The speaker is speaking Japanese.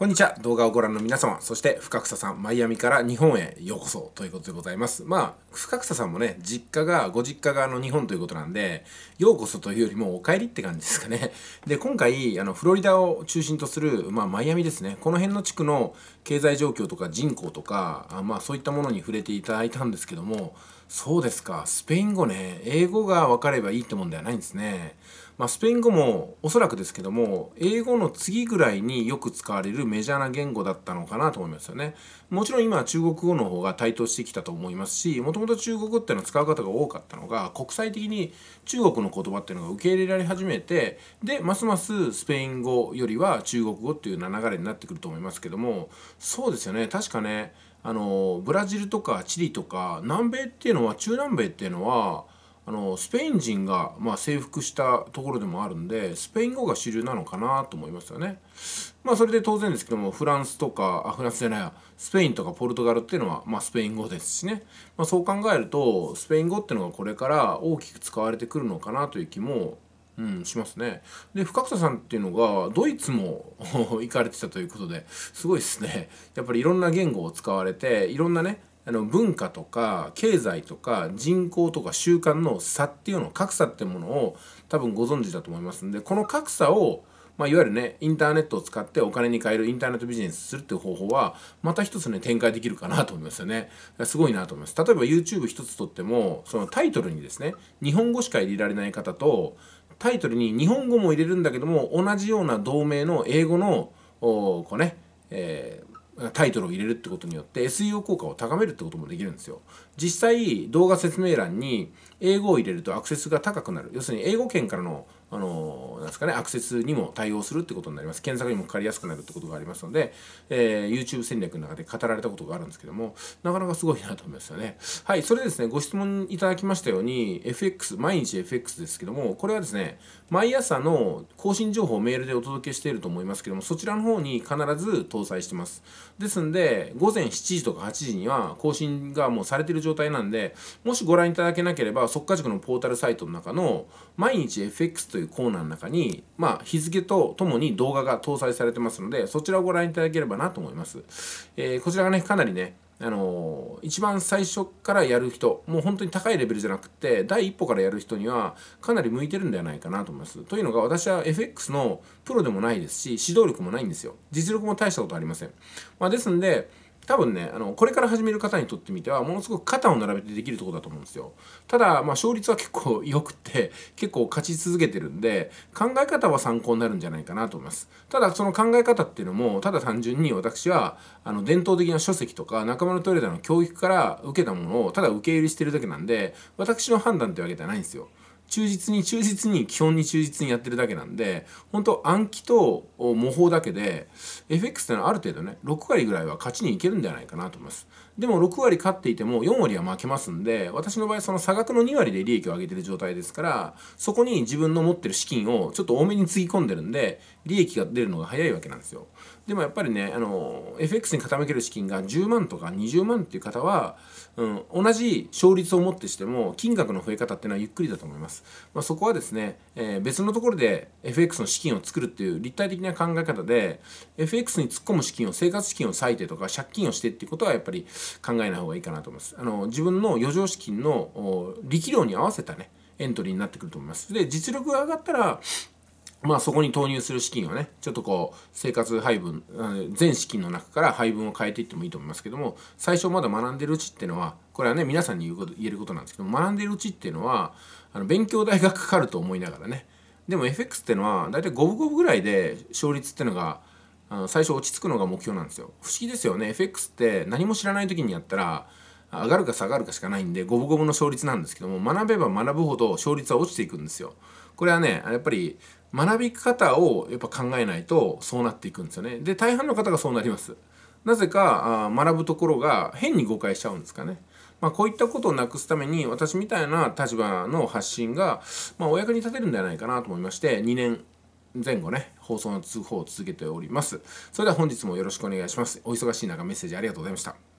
こんにちは動画をご覧の皆様そして深草さんマイアミから日本へようこそということでございますまあ深草さんもね実家がご実家がの日本ということなんでようこそというよりもお帰りって感じですかね で今回あのフロリダを中心とする、まあ、マイアミですねこの辺の地区の経済状況とか人口とかまあそういったものに触れていただいたんですけどもそうですかスペイン語ね英語が分かればいいってもんではないんですねまあ、スペイン語もおそらくですけども英語の次ぐらいによく使われるメジャーな言語だったのかなと思いますよねもちろん今は中国語の方が台頭してきたと思いますしもともと中国語っていうのは使う方が多かったのが国際的に中国の言葉っていうのが受け入れられ始めてでますますスペイン語よりは中国語っていうような流れになってくると思いますけどもそうですよね確かねあのブラジルとかチリとか南米っていうのは中南米っていうのはあのスペイン人が、まあ、征服したところでもあるんでスペイン語が主流なのかなと思いますよね。まあそれで当然ですけどもフランスとかあフランスじゃないやスペインとかポルトガルっていうのは、まあ、スペイン語ですしね、まあ、そう考えるとスペイン語っていうのがこれから大きく使われてくるのかなという気もうん、しますね。で、深草さんっていうのが、ドイツも 行かれてたということで、すごいですね。やっぱりいろんな言語を使われて、いろんなね、あの文化とか経済とか人口とか習慣の差っていうの格差ってものを多分ご存知だと思いますんでこの格差をまあ、いわゆるねインターネットを使ってお金に換えるインターネットビジネスするっていう方法はまた一つね展開できるかなと思いますよねすごいなと思います例えば YouTube 一つとってもそのタイトルにですね日本語しか入れられない方とタイトルに日本語も入れるんだけども同じような同名の英語のこうね、えータイトルを入れるってことによって SEO 効果を高めるってこともできるんですよ。実際動画説明欄に英語を入れるとアクセスが高くなる。要するに英語圏からのあのなんですかね、アクセスにも対応するってことになります。検索にもかかりやすくなるってことがありますので、えー、YouTube 戦略の中で語られたことがあるんですけども、なかなかすごいなと思いますよね。はい、それですね、ご質問いただきましたように、FX、毎日 FX ですけども、これはですね、毎朝の更新情報をメールでお届けしていると思いますけども、そちらの方に必ず搭載してます。ですんで、午前7時とか8時には更新がもうされてる状態なんで、もしご覧いただけなければ、速か。塾のポータルサイトの中の、毎日 FX というというコーナーの中に、まあ、日付とともに動画が搭載されてますので、そちらをご覧いただければなと思います。えー、こちらがね、かなりね、あのー、一番最初からやる人、もう本当に高いレベルじゃなくて、第一歩からやる人にはかなり向いてるんではないかなと思います。というのが、私は FX のプロでもないですし、指導力もないんですよ。実力も大したことありません。まあ、ですんで、多分ねあのこれから始める方にとってみてはものすごく肩を並べてできるとこだと思うんですよただ、まあ、勝率は結構良くて結構勝ち続けてるんで考え方は参考になるんじゃないかなと思いますただその考え方っていうのもただ単純に私はあの伝統的な書籍とか仲間のトイレでダの教育から受けたものをただ受け入れしてるだけなんで私の判断ってわけではないんですよ忠実に忠実に基本に忠実にやってるだけなんで本当暗記と模倣だけで FX ってのはある程度ね6割ぐらいは勝ちにいけるんじゃないかなと思います。でも6割勝っていても4割は負けますんで、私の場合その差額の2割で利益を上げてる状態ですから、そこに自分の持ってる資金をちょっと多めにつぎ込んでるんで、利益が出るのが早いわけなんですよ。でもやっぱりね、あの、FX に傾ける資金が10万とか20万っていう方は、うん、同じ勝率をもってしても、金額の増え方っていうのはゆっくりだと思います。まあ、そこはですね、えー、別のところで FX の資金を作るっていう立体的な考え方で、FX に突っ込む資金を、生活資金を割いてとか、借金をしてっていうことはやっぱり、考えない方がいいかなと思います。あの自分の余剰資金の力量に合わせたね、エントリーになってくると思います。で、実力が上がったら、まあそこに投入する資金をね、ちょっとこう、生活配分、全資金の中から配分を変えていってもいいと思いますけども、最初まだ学んでるうちっていうのは、これはね、皆さんに言うこと言えることなんですけど、学んでるうちっていうのは、あの勉強代がかかると思いながらね、でも FX っていうのは、大体五分五分ぐらいで勝率っていうのが、最初落ち着くのが目標なんですよ不思議ですよね FX って何も知らない時にやったら上がるか下がるかしかないんで五分五分の勝率なんですけども学べば学ぶほど勝率は落ちていくんですよこれはねやっぱり学び方をやっぱ考えないとそうなっていくんですよねで大半の方がそうなりますなぜか学ぶところが変に誤解しちゃうんですかねまあ、こういったことをなくすために私みたいな立場の発信が、まあ、お役に立てるんではないかなと思いまして2年前後ね、放送の通報を続けております。それでは本日もよろしくお願いします。お忙しい中メッセージありがとうございました。